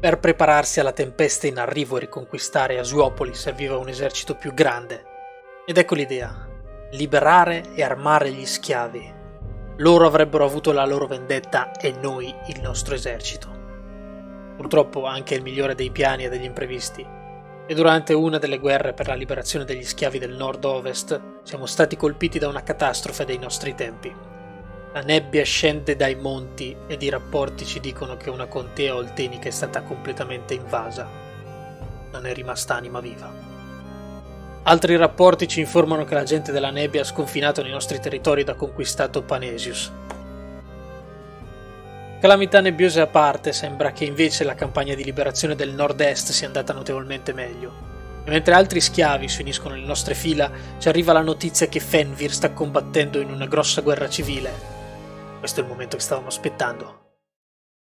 Per prepararsi alla tempesta in arrivo e riconquistare Asuopoli serviva un esercito più grande. Ed ecco l'idea, liberare e armare gli schiavi. Loro avrebbero avuto la loro vendetta e noi il nostro esercito. Purtroppo anche il migliore dei piani e degli imprevisti. E durante una delle guerre per la liberazione degli schiavi del nord-ovest siamo stati colpiti da una catastrofe dei nostri tempi. La nebbia scende dai monti ed i rapporti ci dicono che una contea oltenica è stata completamente invasa. Non è rimasta anima viva. Altri rapporti ci informano che la gente della nebbia ha sconfinato nei nostri territori ed ha conquistato Panesius. Calamità nebbiose a parte, sembra che invece la campagna di liberazione del nord-est sia andata notevolmente meglio. E mentre altri schiavi si uniscono in nostre fila, ci arriva la notizia che Fenvir sta combattendo in una grossa guerra civile questo è il momento che stavamo aspettando.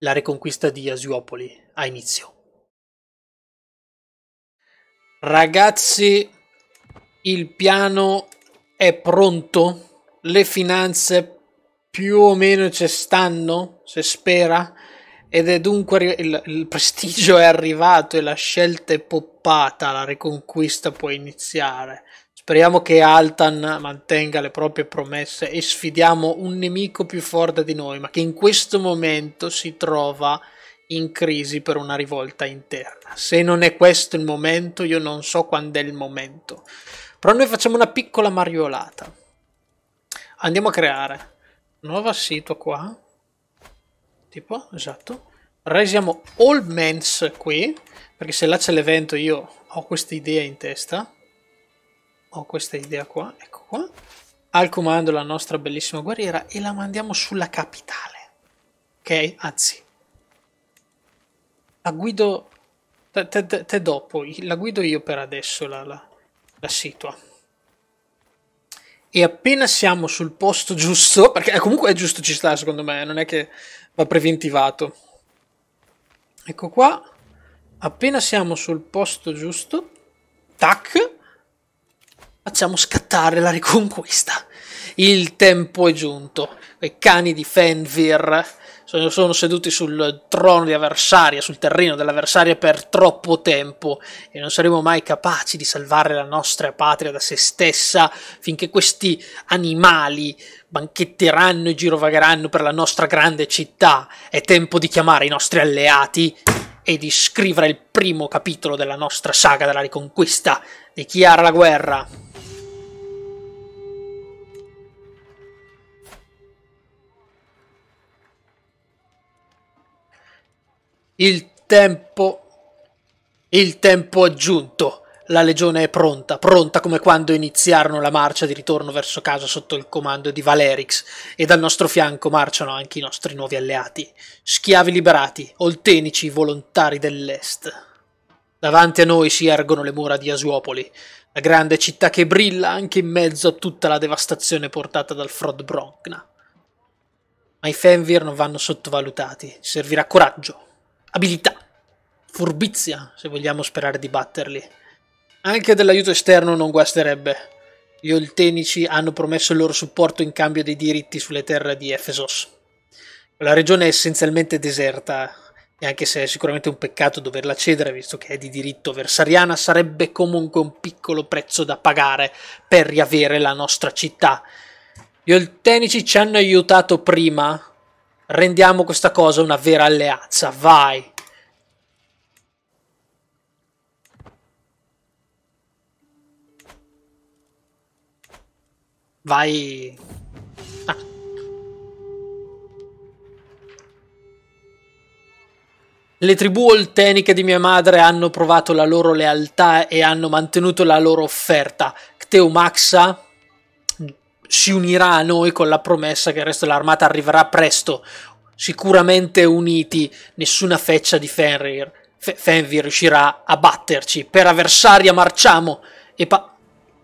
La reconquista di Asiopoli ha inizio. Ragazzi, il piano è pronto? Le finanze più o meno ci stanno, se spera? Ed è dunque il, il, prestigio è arrivato e la scelta è poppata, la reconquista può iniziare. Speriamo che Altan mantenga le proprie promesse e sfidiamo un nemico più forte di noi, ma che in questo momento si trova in crisi per una rivolta interna. Se non è questo il momento, io non so quando è il momento. Però noi facciamo una piccola mariolata. Andiamo a creare nuova sito qua. Tipo, esatto. Resiamo all men's qui, perché se là c'è l'evento io ho questa idea in testa ho questa idea qua, ecco qua, al comando la nostra bellissima guerriera e la mandiamo sulla capitale. Ok? Anzi, la guido... Te, te, te dopo, la guido io per adesso la, la, la situa. E appena siamo sul posto giusto, perché comunque è giusto ci sta secondo me, non è che va preventivato. Ecco qua, appena siamo sul posto giusto, tac, Facciamo scattare la riconquista. Il tempo è giunto. I cani di Fenvir sono, sono seduti sul trono di avversaria, sul terreno dell'avversaria per troppo tempo e non saremo mai capaci di salvare la nostra patria da se stessa finché questi animali banchetteranno e girovagheranno per la nostra grande città. È tempo di chiamare i nostri alleati e di scrivere il primo capitolo della nostra saga della riconquista. Dichiara la guerra. Il tempo... Il tempo è giunto. La legione è pronta, pronta come quando iniziarono la marcia di ritorno verso casa sotto il comando di Valerix, e dal nostro fianco marciano anche i nostri nuovi alleati, schiavi liberati, oltenici volontari dell'Est. Davanti a noi si ergono le mura di Asuopoli, la grande città che brilla anche in mezzo a tutta la devastazione portata dal Frod Brogna. Ma i Fenvir non vanno sottovalutati, servirà coraggio, abilità, furbizia, se vogliamo sperare di batterli. Anche dell'aiuto esterno non guasterebbe. Gli oltenici hanno promesso il loro supporto in cambio dei diritti sulle terre di Efesos. La regione è essenzialmente deserta, e anche se è sicuramente un peccato doverla cedere, visto che è di diritto versariana, sarebbe comunque un piccolo prezzo da pagare per riavere la nostra città. Gli oltenici ci hanno aiutato prima, rendiamo questa cosa una vera alleanza, vai! Vai... Ah. Le tribù olteniche di mia madre hanno provato la loro lealtà e hanno mantenuto la loro offerta. Cteumaxa si unirà a noi con la promessa che il resto dell'armata arriverà presto sicuramente uniti, nessuna feccia di Fenrir. F- Fenrir riuscirà a batterci. Per avversaria marciamo. E, pa-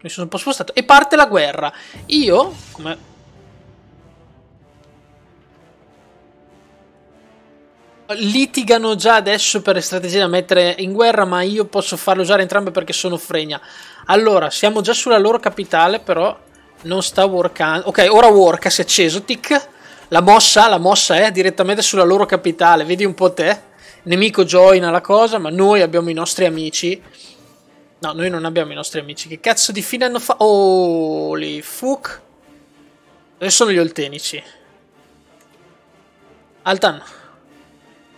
Mi sono un po' spostato. e parte la guerra. Io, come... Litigano già adesso per strategie da mettere in guerra, ma io posso farle usare entrambe perché sono fregna. Allora, siamo già sulla loro capitale, però non sta workando. Ok, ora worka, si è acceso, tic. La mossa, la mossa è direttamente sulla loro capitale, vedi un po' te. Nemico joina la cosa, ma noi abbiamo i nostri amici. No, noi non abbiamo i nostri amici. Che cazzo di fine hanno fatto? Holy fuck. Dove sono gli oltenici? Altan.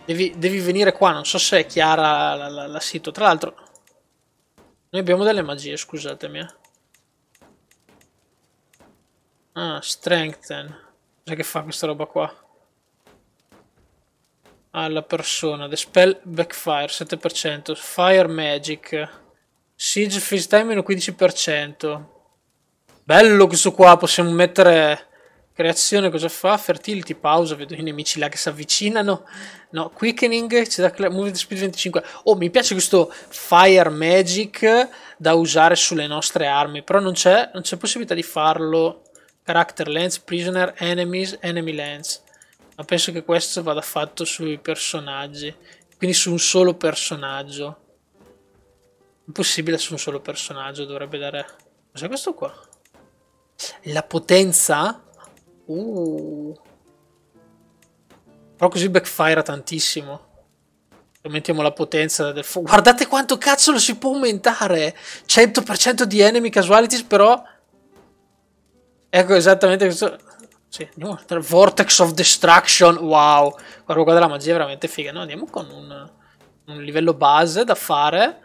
Devi, devi venire qua, non so se è chiara la, la, la sito. Tra l'altro... Noi abbiamo delle magie, scusatemi. Eh. Ah, strengthen. Cos'è che fa questa roba qua? Alla ah, persona. The spell backfire, 7%. Fire magic. Siege freeze time, meno 15%. Bello questo qua, possiamo mettere... Creazione cosa fa? Fertility, pausa, vedo i nemici là che si avvicinano. No, quickening, c'è da movement speed 25. Oh, mi piace questo fire magic da usare sulle nostre armi, però non c'è possibilità di farlo character lens, prisoner, enemies, enemy lens. Ma penso che questo vada fatto sui personaggi, quindi su un solo personaggio. Impossibile su un solo personaggio, dovrebbe dare... Cos'è questo qua? La potenza? Uh. Però così backfire tantissimo. Aumentiamo la potenza del fuoco. Guardate quanto cazzo lo si può aumentare! 100% di enemy casualties, però Ecco esattamente questo. Sì, andiamo dal Vortex of Destruction. Wow. Guarda qua della magia è veramente figa. No, andiamo con un, un livello base da fare.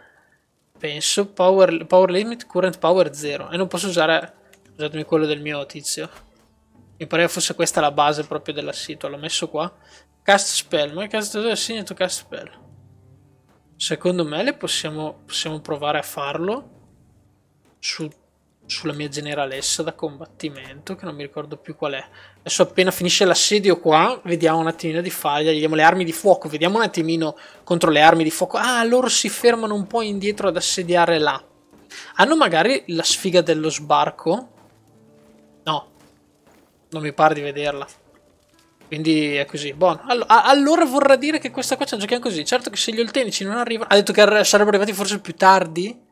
Penso power, power limit, current power 0. E non posso usare. Scusatemi quello del mio tizio. Mi pareva fosse questa la base proprio della sito. L'ho messo qua. Cast spell. Ma cast dove segnato cast spell? Secondo me le possiamo, possiamo provare a farlo. Su sulla mia generalessa da combattimento, che non mi ricordo più qual è. Adesso appena finisce l'assedio qua, vediamo un attimino di gli diamo le armi di fuoco, vediamo un attimino contro le armi di fuoco. Ah, loro si fermano un po' indietro ad assediare là. Hanno magari la sfiga dello sbarco? No, non mi pare di vederla. Quindi è così, buono. All allora vorrà dire che questa qua c'è un giochiamo così. Certo che se gli oltenici non arrivano... Ha detto che sarebbero arrivati forse più tardi?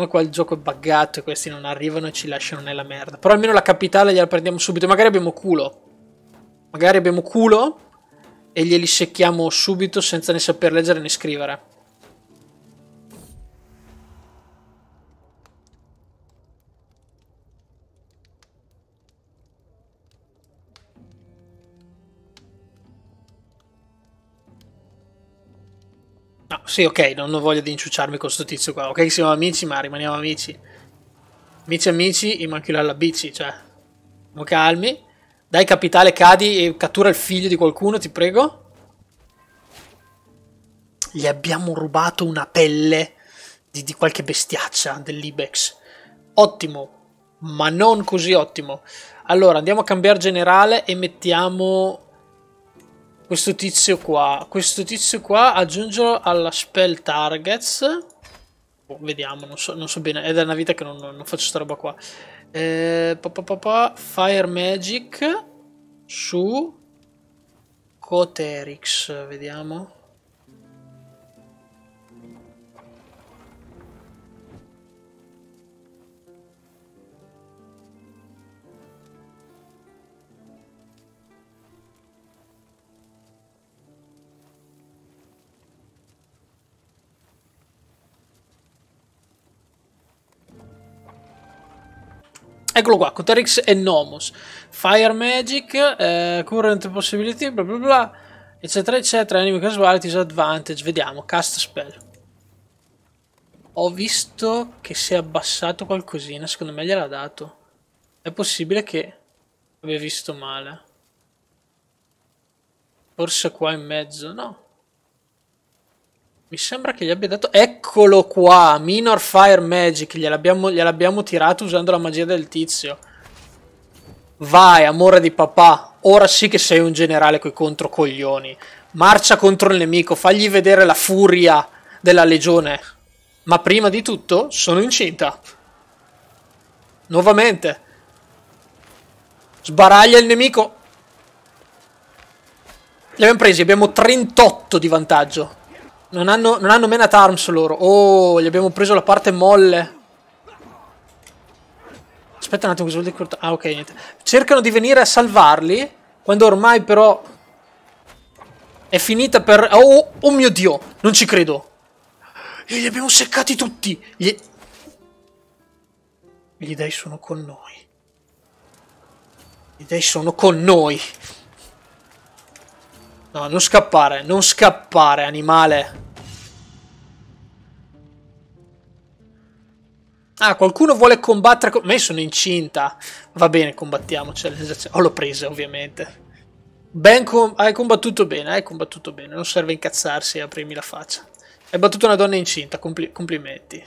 ma qua il gioco è buggato e questi non arrivano e ci lasciano nella merda. Però almeno la capitale gliela prendiamo subito. Magari abbiamo culo. Magari abbiamo culo e glieli secchiamo subito senza né saper leggere né scrivere. No, sì, ok, non, ho voglia di inciucciarmi con sto tizio qua. Ok, siamo amici, ma rimaniamo amici. Amici amici, immancula alla bici, cioè. Non calmi. Dai capitale, cadi e cattura il figlio di qualcuno, ti prego. Gli abbiamo rubato una pelle di, di qualche bestiaccia dell'Ibex. Ottimo, ma non così ottimo. Allora, andiamo a cambiare generale e mettiamo questo tizio qua. Questo tizio qua aggiungilo alla spell targets. Oh, vediamo, non so, non so, bene, è da una vita che non, non faccio sta roba qua. Eh, pa, pa, pa, fire magic su Coterix, vediamo. Eccolo qua, Coterix e Nomos. Fire Magic, eh, Current Possibility, bla bla bla, eccetera eccetera, Enemy Casualty, Advantage, vediamo, Cast Spell. Ho visto che si è abbassato qualcosina, secondo me gliel'ha dato. È possibile che abbia visto male. Forse qua in mezzo, no. Mi sembra che gli abbia dato... Eccolo qua! Minor Fire Magic. Gliel'abbiamo, gliel'abbiamo tirato usando la magia del tizio. Vai, amore di papà. Ora sì che sei un generale coi controcoglioni. Marcia contro il nemico. Fagli vedere la furia della legione. Ma prima di tutto, sono incinta. Nuovamente. Sbaraglia il nemico. Li abbiamo presi, abbiamo 38 di vantaggio. Non hanno, non hanno men arms loro. Oh, gli abbiamo preso la parte molle. Aspetta un attimo, cosa vuol dire? Ah, ok, niente. Cercano di venire a salvarli. Quando ormai però... È finita per... Oh, oh, oh mio Dio, non ci credo. E li abbiamo seccati tutti. Gli... Gli dei sono con noi. Gli dei sono con noi. No, non scappare, non scappare, animale. Ah, qualcuno vuole combattere con... Me sono incinta. Va bene, combattiamoci. Oh, l'ho presa, ovviamente. Ben com hai combattuto bene, hai combattuto bene. Non serve incazzarsi e aprirmi la faccia. Hai battuto una donna incinta, compli complimenti.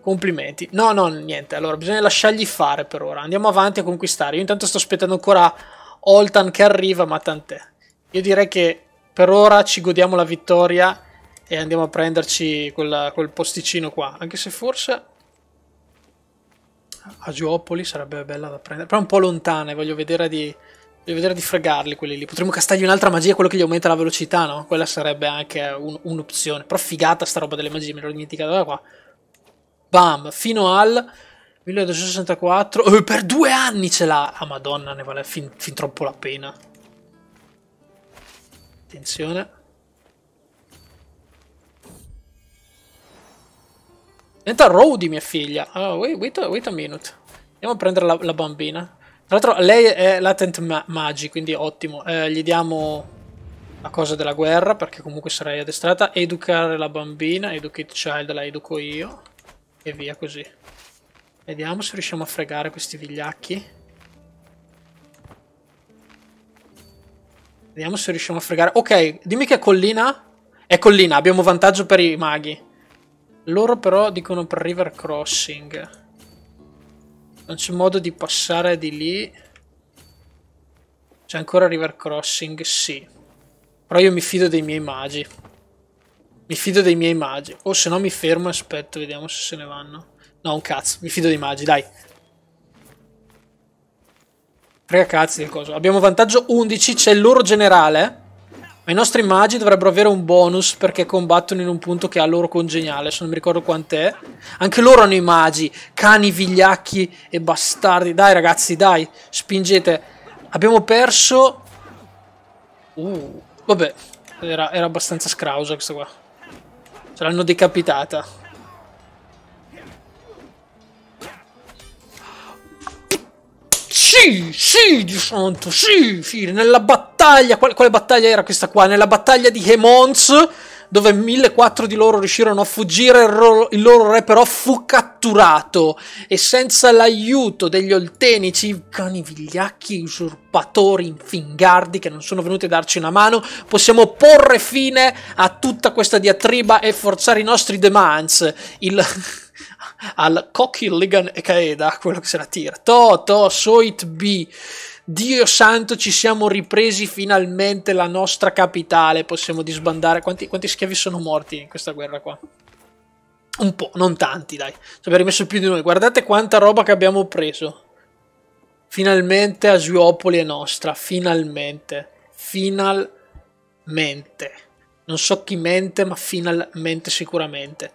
Complimenti. No, no, niente. Allora, bisogna lasciargli fare per ora. Andiamo avanti a conquistare. Io intanto sto aspettando ancora Oltan che arriva, ma tant'è. Io direi che per ora ci godiamo la vittoria e andiamo a prenderci quella, quel posticino qua. Anche se forse a Agiopoli sarebbe bella da prendere. Però è un po' lontana e voglio vedere di... Voglio vedere di fregarli quelli lì. Potremmo castargli un'altra magia, quello che gli aumenta la velocità, no? Quella sarebbe anche un'opzione. Un Però figata sta roba delle magie, me l'ho dimenticata da qua. Bam, fino al 1264. Eh, per due anni ce l'ha! Ah, madonna, ne vale fin, fin troppo la pena. Attenzione. Senta Rody mia figlia. Oh, wait, wait, a, wait a minute. Andiamo a prendere la, la bambina. Tra l'altro lei è latent ma magi, quindi ottimo. Eh, gli diamo la cosa della guerra, perché comunque sarei addestrata. Educare la bambina, educate child la educo io. E via così. Vediamo se riusciamo a fregare questi vigliacchi. Vediamo se riusciamo a fregare. Ok, dimmi che è collina. È collina, abbiamo vantaggio per i maghi. Loro però dicono per river crossing. Non c'è modo di passare di lì. C'è ancora river crossing? Sì. Però io mi fido dei miei magi. Mi fido dei miei magi. O oh, se no mi fermo e aspetto, vediamo se se ne vanno. No, un cazzo, mi fido dei magi, dai. Ragazzi del coso. Abbiamo vantaggio 11, c'è il loro generale. Ma i nostri magi dovrebbero avere un bonus perché combattono in un punto che ha loro congeniale, se non mi ricordo quant'è. Anche loro hanno i magi, cani, vigliacchi e bastardi. Dai ragazzi, dai, spingete. Abbiamo perso... Uh, vabbè, era, era abbastanza scrausa questa qua. Ce l'hanno decapitata. Sì, sì, di santo, sì, fine, nella battaglia, quale, quale battaglia era questa qua? Nella battaglia di Hemons dove 1.400 di loro riuscirono a fuggire, il loro, il loro re però fu catturato e senza l'aiuto degli oltenici, cani vigliacchi, usurpatori, infingardi che non sono venuti a darci una mano, possiamo porre fine a tutta questa diatriba e forzare i nostri demands. Il... al Cocky Ligan e Caeda, quello che se la tira. Toto, Soit B. Dio santo, ci siamo ripresi finalmente la nostra capitale, possiamo disbandare. Quanti, quanti schiavi sono morti in questa guerra qua? Un po', non tanti, dai. Ci abbiamo rimesso più di noi. Guardate quanta roba che abbiamo preso. Finalmente Asiopoli è nostra, finalmente. Finalmente. Non so chi mente, ma finalmente sicuramente.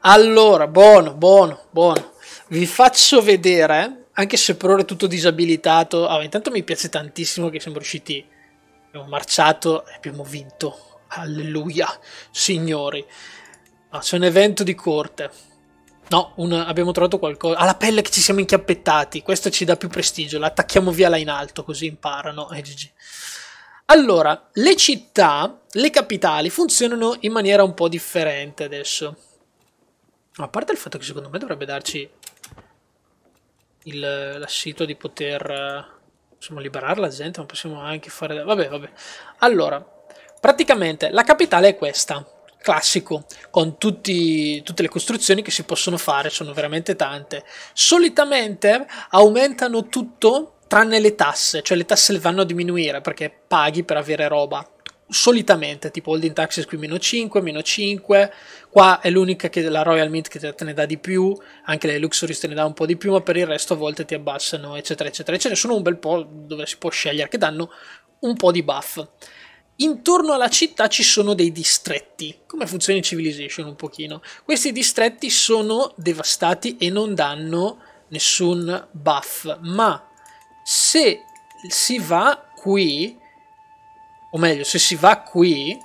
Allora, buono, buono, buono. Vi faccio vedere anche se per ora è tutto disabilitato. Allora, ah, intanto mi piace tantissimo che siamo riusciti. Abbiamo marciato e abbiamo vinto. Alleluia, signori. Ah, c'è un evento di corte. No, un, abbiamo trovato qualcosa. Ha la pelle che ci siamo inchiappettati. Questo ci dà più prestigio. La attacchiamo via là in alto, così imparano. Eh, GG. Allora, le città, le capitali, funzionano in maniera un po' differente adesso. A parte il fatto che secondo me dovrebbe darci il, sito di poter possiamo liberare la gente, ma possiamo anche fare... Vabbè, vabbè. Allora, praticamente la capitale è questa, classico, con tutti, tutte le costruzioni che si possono fare, sono veramente tante. Solitamente aumentano tutto tranne le tasse, cioè le tasse vanno a diminuire perché paghi per avere roba solitamente tipo holding taxes qui meno 5 meno 5 qua è l'unica che la Royal Mint che te ne dà di più anche le Luxuries te ne dà un po' di più ma per il resto a volte ti abbassano eccetera eccetera ce ne sono un bel po' dove si può scegliere che danno un po' di buff Intorno alla città ci sono dei distretti, come funziona in Civilization un pochino. Questi distretti sono devastati e non danno nessun buff, ma se si va qui o meglio, se si va qui,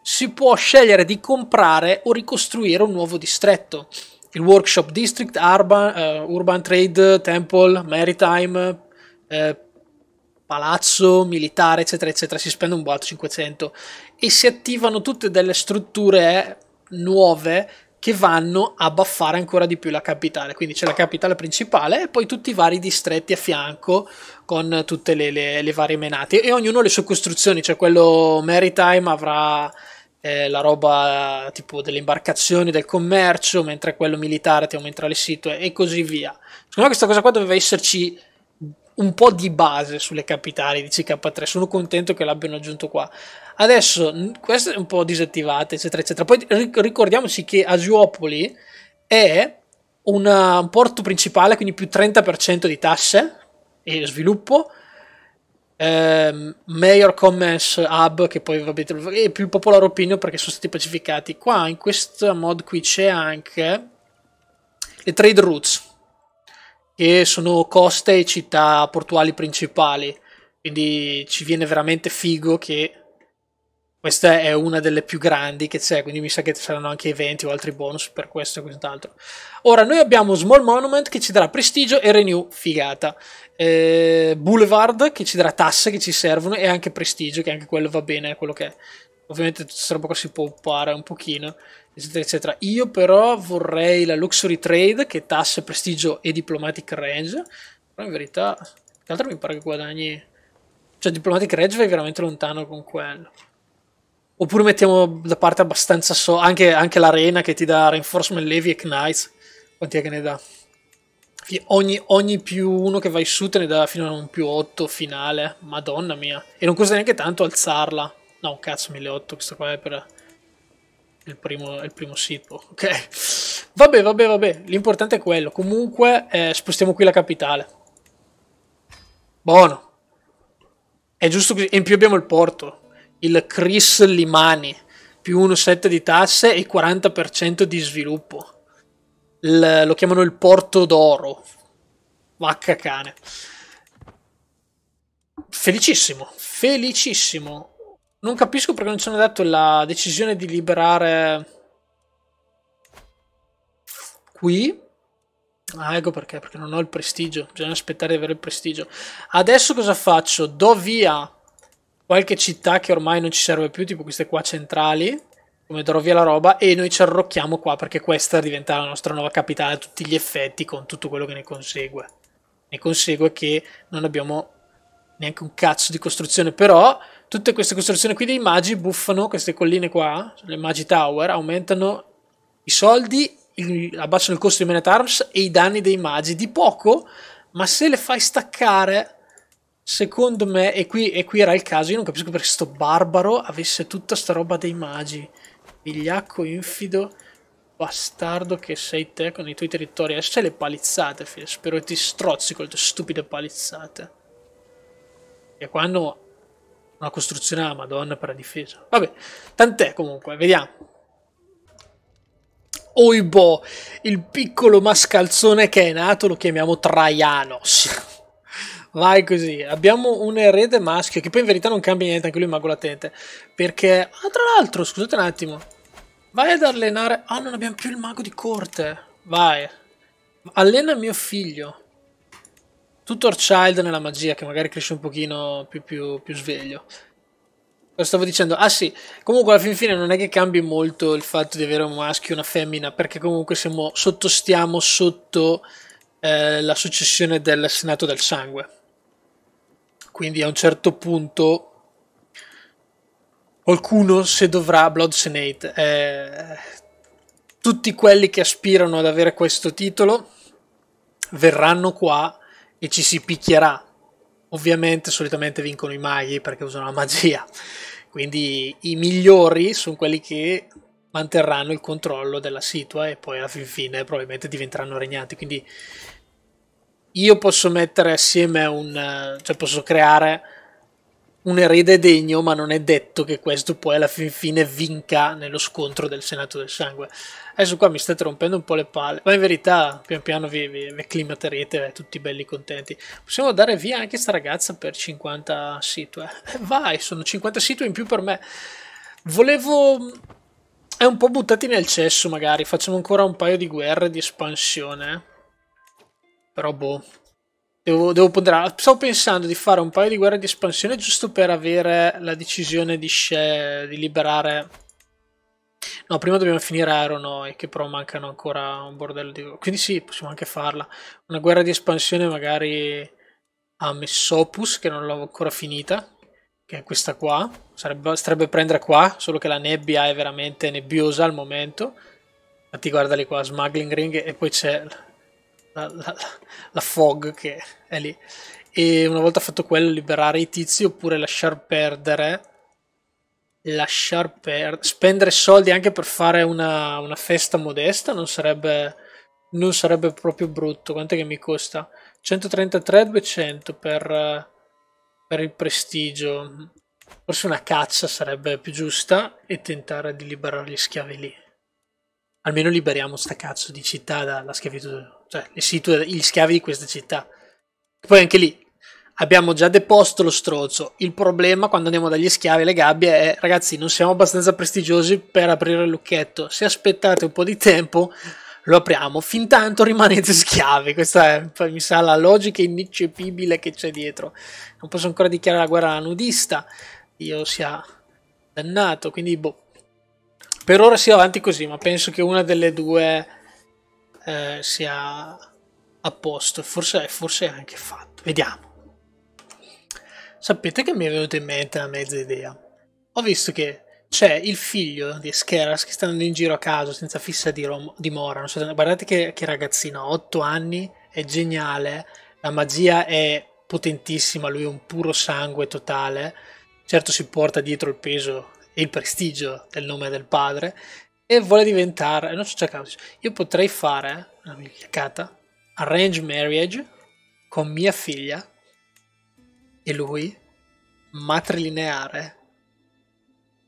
si può scegliere di comprare o ricostruire un nuovo distretto. Il Workshop District, Urban, uh, Urban Trade, Temple, Maritime, eh, palazzo, militare, eccetera, eccetera, si spende un boato 500 e si attivano tutte delle strutture nuove che vanno a baffare ancora di più la capitale. Quindi c'è la capitale principale e poi tutti i vari distretti a fianco con tutte le, le, le varie menate e ognuno le sue costruzioni. Cioè quello maritime avrà eh, la roba tipo delle imbarcazioni, del commercio, mentre quello militare ti aumenterà le sito e così via. Secondo me questa cosa qua doveva esserci un po' di base sulle capitali di CK3, sono contento che l'abbiano aggiunto qua. Adesso, questa è un po' disattivata, eccetera, eccetera. Poi ricordiamoci che Asiopoli è una, un porto principale, quindi più 30% di tasse e sviluppo, eh, Mayor Commerce Hub, che poi vabbè, è più popolare Opinion perché sono stati pacificati. Qua in questa mod qui c'è anche le trade routes che sono coste e città portuali principali. Quindi ci viene veramente figo che questa è una delle più grandi che c'è, quindi mi sa che ci saranno anche eventi o altri bonus per questo e quest'altro. Ora, noi abbiamo Small Monument che ci darà prestigio e Renew figata, eh, Boulevard che ci darà tasse che ci servono e anche prestigio, che anche quello va bene, quello che è. Ovviamente tutta questa roba qua si può uppare un pochino, eccetera, eccetera. Io però vorrei la Luxury Trade che tasse prestigio e diplomatic range, però in verità, che altro mi pare che guadagni... Cioè diplomatic range vai veramente lontano con quello. Oppure mettiamo da parte abbastanza so anche, anche l'arena che ti dà reinforcement levy e knights. Quanti è che ne dà? Ogni, ogni, più uno che vai su te ne dà fino a un più 8 finale. Madonna mia. E non costa neanche tanto alzarla. No, cazzo, 1800, questo qua è per il primo, il primo sito, ok? Vabbè, vabbè, vabbè, l'importante è quello. Comunque, eh, spostiamo qui la capitale. Buono. È giusto così. E in più abbiamo il porto. Il Chris Limani. Più 1,7 di tasse e 40% di sviluppo. Il, lo chiamano il porto d'oro. Vacca cane. Felicissimo, felicissimo. Non capisco perché non ci hanno detto la decisione di liberare qui. Ah, ecco perché, perché non ho il prestigio. Bisogna aspettare di avere il prestigio. Adesso cosa faccio? Do via qualche città che ormai non ci serve più, tipo queste qua centrali, come darò via la roba, e noi ci arrocchiamo qua perché questa diventa la nostra nuova capitale a tutti gli effetti, con tutto quello che ne consegue. Ne consegue che non abbiamo neanche un cazzo di costruzione, però tutte queste costruzioni qui dei magi buffano queste colline qua, le Magi Tower, aumentano i soldi, il, abbassano il costo di Man at Arms e i danni dei magi di poco, ma se le fai staccare, secondo me, e qui, e qui era il caso, io non capisco perché sto barbaro avesse tutta sta roba dei magi. Vigliacco, infido, bastardo che sei te con i tuoi territori. Adesso c'è le palizzate, fine. spero che ti strozzi con le tue stupide palizzate. E quando una costruzione alla madonna per la difesa. Vabbè, tant'è comunque, vediamo. Oibo, il piccolo mascalzone che è nato lo chiamiamo Traianos. Vai così. Abbiamo un erede maschio che poi in verità non cambia niente, anche lui è mago latente. Perché... Ah, tra l'altro, scusate un attimo. Vai ad allenare... Ah, non abbiamo più il mago di corte. Vai. Allena mio figlio. Tutor Child nella magia, che magari cresce un pochino più, più, più sveglio. Lo stavo dicendo, ah sì, comunque alla fin fine non è che cambi molto il fatto di avere un maschio e una femmina, perché comunque siamo, sottostiamo sotto eh, la successione del Senato del Sangue. Quindi a un certo punto qualcuno se dovrà, Blood Senate, eh, tutti quelli che aspirano ad avere questo titolo verranno qua e ci si picchierà. Ovviamente solitamente vincono i maghi perché usano la magia. Quindi i migliori sono quelli che manterranno il controllo della situa e poi alla fin fine probabilmente diventeranno regnanti. Quindi io posso mettere assieme un... Eh, cioè posso creare un erede degno, ma non è detto che questo poi alla fin fine vinca nello scontro del Senato del Sangue. Adesso qua mi state rompendo un po' le palle, ma in verità pian piano vi, vi, vi acclimaterete eh, tutti belli contenti. Possiamo dare via anche sta ragazza per 50 situ, eh. eh, vai, sono 50 situ in più per me. Volevo... È un po' buttati nel cesso magari, facciamo ancora un paio di guerre di espansione. Eh. Però boh, Devo, devo ponderare. Stavo pensando di fare un paio di guerre di espansione giusto per avere la decisione di, di liberare. No, prima dobbiamo finire Aeronoi, che però mancano ancora un bordello di... Quindi sì, possiamo anche farla. Una guerra di espansione magari a Messopus, che non l'ho ancora finita, che è questa qua. Sarebbe, sarebbe prendere qua, solo che la nebbia è veramente nebbiosa al momento. Infatti guardali qua, Smuggling Ring, e poi c'è la, la, la fog che è lì. E una volta fatto quello, liberare i tizi oppure lasciar perdere. Lasciar perdere. Spendere soldi anche per fare una, una festa modesta non sarebbe, non sarebbe proprio brutto. Quanto che mi costa? 133, 200 per, per il prestigio. Forse una caccia sarebbe più giusta e tentare di liberare gli schiavi lì. Almeno liberiamo sta cazzo di città dalla schiavitù cioè le situe, gli schiavi di questa città. Poi anche lì abbiamo già deposto lo strozzo. Il problema quando andiamo dagli schiavi alle gabbie è, ragazzi, non siamo abbastanza prestigiosi per aprire il lucchetto. Se aspettate un po' di tempo, lo apriamo. Fintanto rimanete schiavi. Questa è, mi sa, la logica ineccepibile che c'è dietro. Non posso ancora dichiarare la guerra alla nudista. Io sia dannato, quindi boh. Per ora si va avanti così, ma penso che una delle due eh, sia a posto, forse, forse anche fatto. Vediamo. Sapete che mi è venuta in mente una mezza idea? Ho visto che c'è il figlio di Skeras che sta andando in giro a caso senza fissa dimora. So, guardate che, che ragazzino, ha 8 anni, è geniale, la magia è potentissima, lui è un puro sangue totale. Certo si porta dietro il peso e il prestigio del nome del padre, e vuole diventare, non so c'è caso io potrei fare una minchiata, arrange marriage con mia figlia e lui matrilineare.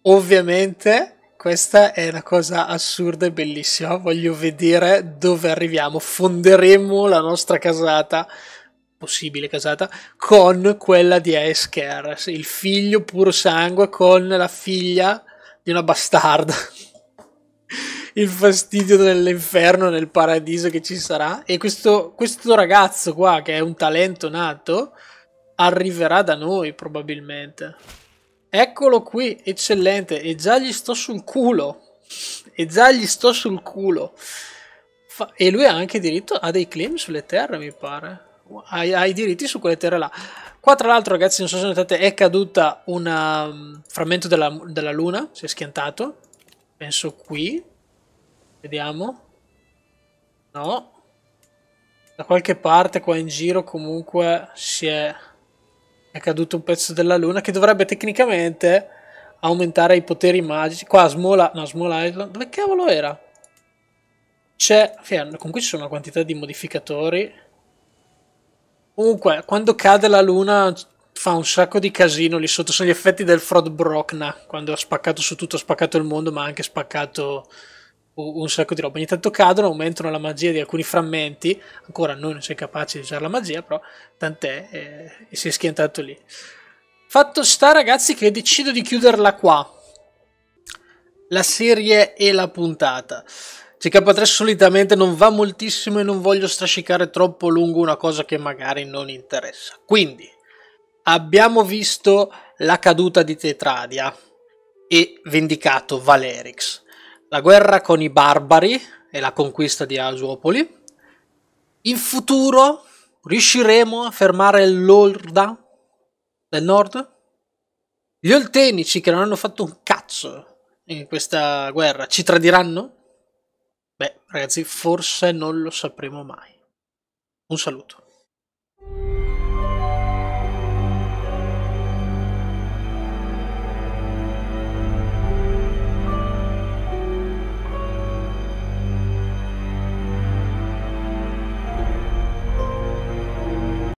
Ovviamente questa è una cosa assurda e bellissima, voglio vedere dove arriviamo, fonderemo la nostra casata possibile casata con quella di Aes Kerr, il figlio puro sangue con la figlia di una bastarda il fastidio dell'inferno nel paradiso che ci sarà. E questo, questo ragazzo qua, che è un talento nato, arriverà da noi probabilmente. Eccolo qui, eccellente. E già gli sto sul culo. E già gli sto sul culo. Fa e lui ha anche diritto a dei claim sulle terre, mi pare. Hai, ha diritti su quelle terre là. Qua, tra l'altro, ragazzi, non so se notate, è caduta una, um, frammento della, della luna. Si è schiantato. Penso qui. Vediamo. No. Da qualche parte qua in giro comunque si è... è caduto un pezzo della luna che dovrebbe tecnicamente aumentare i poteri magici. Qua Smola... no, Smola Island... dove cavolo era? C'è... comunque ci sono una quantità di modificatori. Comunque, quando cade la luna fa un sacco di casino lì sotto. Sono gli effetti del Frod Brockna, quando ha spaccato su tutto, ha spaccato il mondo, ma ha anche spaccato un sacco di roba. Ogni tanto cadono, aumentano la magia di alcuni frammenti. Ancora noi non siamo capaci di usare la magia, però tant'è, eh, e si è schiantato lì. Fatto sta, ragazzi, che decido di chiuderla qua. La serie e la puntata. CK3 solitamente non va moltissimo e non voglio strascicare troppo lungo una cosa che magari non interessa. Quindi, abbiamo visto la caduta di Tetradia e vendicato Valerix la guerra con i barbari e la conquista di Asuopoli. In futuro riusciremo a fermare l'Orda del nord? Gli oltenici che non hanno fatto un cazzo in questa guerra ci tradiranno? Beh, ragazzi, forse non lo sapremo mai. Un saluto.